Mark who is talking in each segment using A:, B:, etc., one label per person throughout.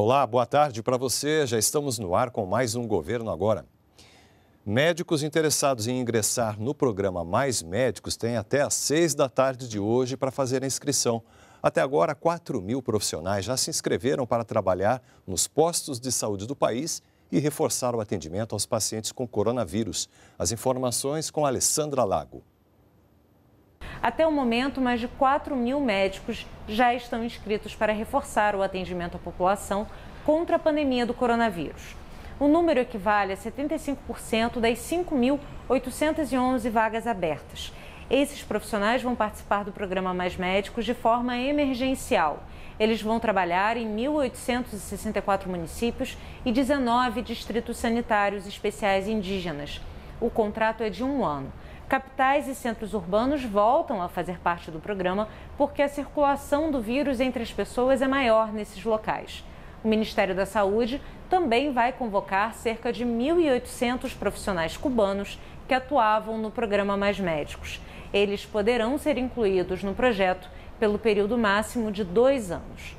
A: Olá, boa tarde para você. Já estamos no ar com mais um Governo Agora. Médicos interessados em ingressar no programa Mais Médicos têm até às seis da tarde de hoje para fazer a inscrição. Até agora, 4 mil profissionais já se inscreveram para trabalhar nos postos de saúde do país e reforçar o atendimento aos pacientes com coronavírus. As informações com Alessandra Lago.
B: Até o momento, mais de 4 mil médicos já estão inscritos para reforçar o atendimento à população contra a pandemia do coronavírus. O número equivale a 75% das 5.811 vagas abertas. Esses profissionais vão participar do programa Mais Médicos de forma emergencial. Eles vão trabalhar em 1.864 municípios e 19 distritos sanitários especiais indígenas. O contrato é de um ano. Capitais e centros urbanos voltam a fazer parte do programa porque a circulação do vírus entre as pessoas é maior nesses locais. O Ministério da Saúde também vai convocar cerca de 1.800 profissionais cubanos que atuavam no programa Mais Médicos. Eles poderão ser incluídos no projeto pelo período máximo de dois anos.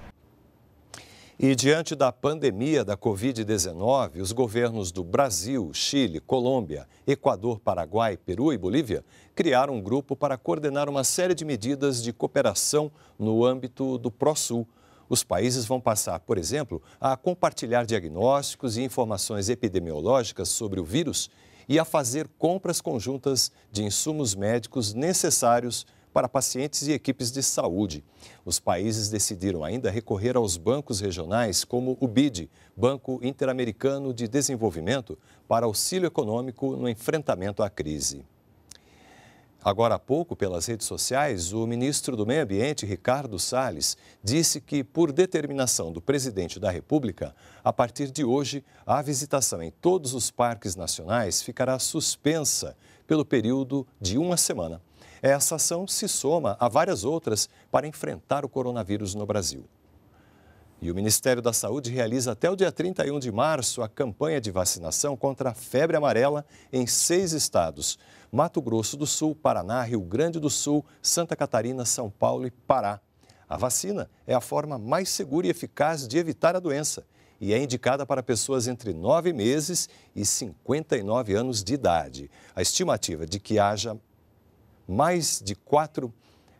A: E diante da pandemia da Covid-19, os governos do Brasil, Chile, Colômbia, Equador, Paraguai, Peru e Bolívia criaram um grupo para coordenar uma série de medidas de cooperação no âmbito do PROSUL. Os países vão passar, por exemplo, a compartilhar diagnósticos e informações epidemiológicas sobre o vírus e a fazer compras conjuntas de insumos médicos necessários para pacientes e equipes de saúde. Os países decidiram ainda recorrer aos bancos regionais, como o BID, Banco Interamericano de Desenvolvimento, para auxílio econômico no enfrentamento à crise. Agora há pouco, pelas redes sociais, o ministro do Meio Ambiente, Ricardo Salles, disse que, por determinação do presidente da República, a partir de hoje, a visitação em todos os parques nacionais ficará suspensa pelo período de uma semana. Essa ação se soma a várias outras para enfrentar o coronavírus no Brasil. E o Ministério da Saúde realiza até o dia 31 de março a campanha de vacinação contra a febre amarela em seis estados: Mato Grosso do Sul, Paraná, Rio Grande do Sul, Santa Catarina, São Paulo e Pará. A vacina é a forma mais segura e eficaz de evitar a doença e é indicada para pessoas entre 9 meses e 59 anos de idade. A estimativa de que haja mais de 4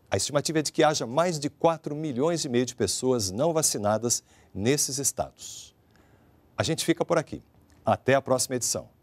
A: a estimativa é de que haja mais de 4 milhões e meio de pessoas não vacinadas nesses estados. A gente fica por aqui. Até a próxima edição.